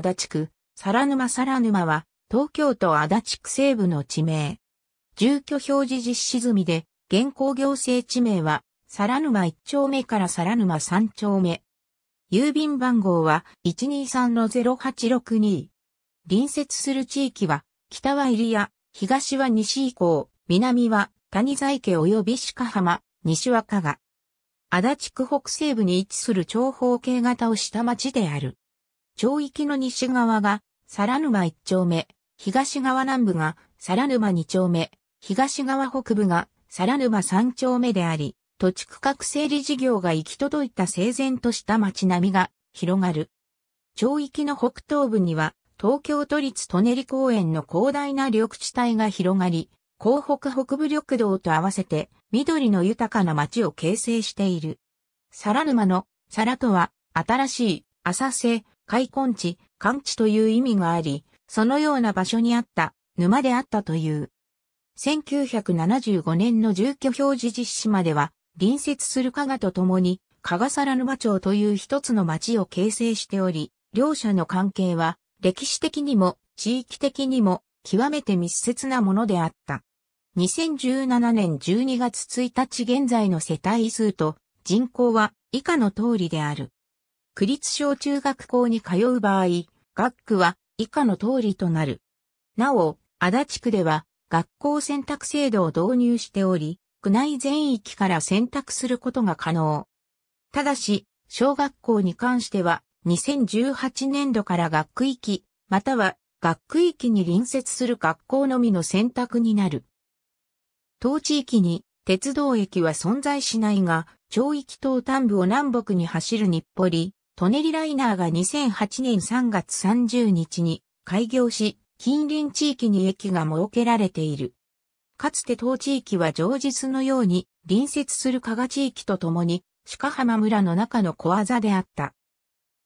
足立区、皿沼皿沼は、東京都足立区西部の地名。住居表示実施済みで、現行行政地名は、皿沼1丁目から皿沼3丁目。郵便番号は123-0862。隣接する地域は、北は入谷、東は西以降、南は谷在家及び鹿浜、西は加賀。足立区北西部に位置する長方形型をした町である。町域の西側が、皿沼一丁目、東側南部が、皿沼二丁目、東側北部が、皿沼三丁目であり、土地区画整理事業が行き届いた整然とした町並みが広がる。町域の北東部には、東京都立舎人公園の広大な緑地帯が広がり、港北北部緑道と合わせて、緑の豊かな町を形成している。皿沼の、皿とは、新しい、浅瀬、開墾地、寒地という意味があり、そのような場所にあった沼であったという。1975年の住居表示実施までは、隣接する加賀と共に、加賀皿沼町という一つの町を形成しており、両者の関係は、歴史的にも、地域的にも、極めて密接なものであった。2017年12月1日現在の世帯数と人口は以下の通りである。区立小中学校に通う場合、学区は以下の通りとなる。なお、足立区では学校選択制度を導入しており、区内全域から選択することが可能。ただし、小学校に関しては、2018年度から学区域、または学区域に隣接する学校のみの選択になる。当地域に鉄道駅は存在しないが、町域東端部を南北に走る日暮里、トネリライナーが2008年3月30日に開業し、近隣地域に駅が設けられている。かつて当地域は上日のように隣接する加賀地域とともに、鹿浜村の中の小技であった。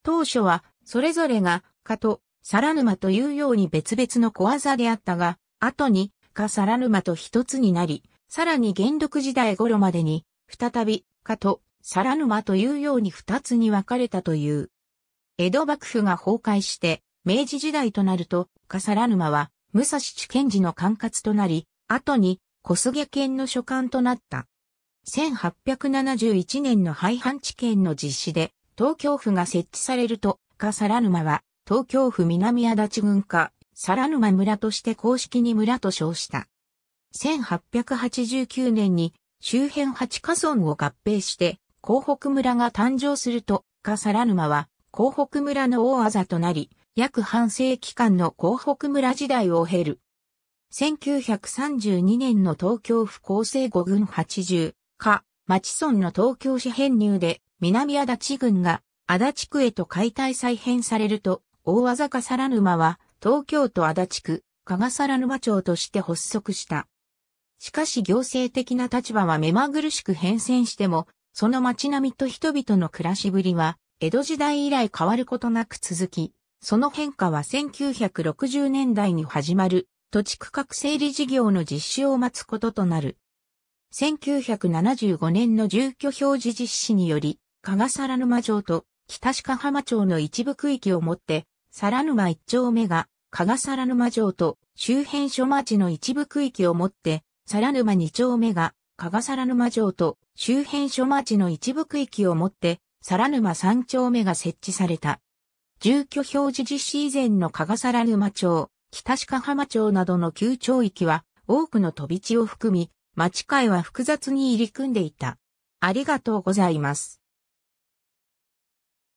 当初は、それぞれが、かと、皿沼というように別々の小技であったが、後に、か皿沼と一つになり、さらに元禄時代頃までに、再び、かと、皿沼というように二つに分かれたという。江戸幕府が崩壊して、明治時代となると、笠原沼は、武蔵地検事の管轄となり、後に、小菅県の所管となった。1871年の廃藩置県の実施で、東京府が設置されると、笠原沼は、東京府南足立郡か、皿沼村として公式に村と称した。1889年に、周辺八家村を合併して、広北村が誕生すると、笠皿沼は、広北村の大あざとなり、約半世紀間の広北村時代を経る。1932年の東京府厚生5軍80、か、町村の東京市編入で、南足立郡が、足立区へと解体再編されると、大技笠原沼は、東京都足立区、加賀皿沼町として発足した。しかし行政的な立場は目まぐるしく変遷しても、その街並みと人々の暮らしぶりは、江戸時代以来変わることなく続き、その変化は1960年代に始まる土地区画整理事業の実施を待つこととなる。1975年の住居表示実施により、加賀皿沼城と北鹿浜町の一部区域をもって、皿沼一丁目が加賀皿沼城と周辺諸町の一部区域をもって、皿沼二丁目が加賀皿沼城と周辺諸町の一部区域をもって、皿沼三丁目が設置された。住居表示実施以前の加賀皿沼町、北鹿浜町などの旧町域は、多くの飛び地を含み、町会は複雑に入り組んでいた。ありがとうございます。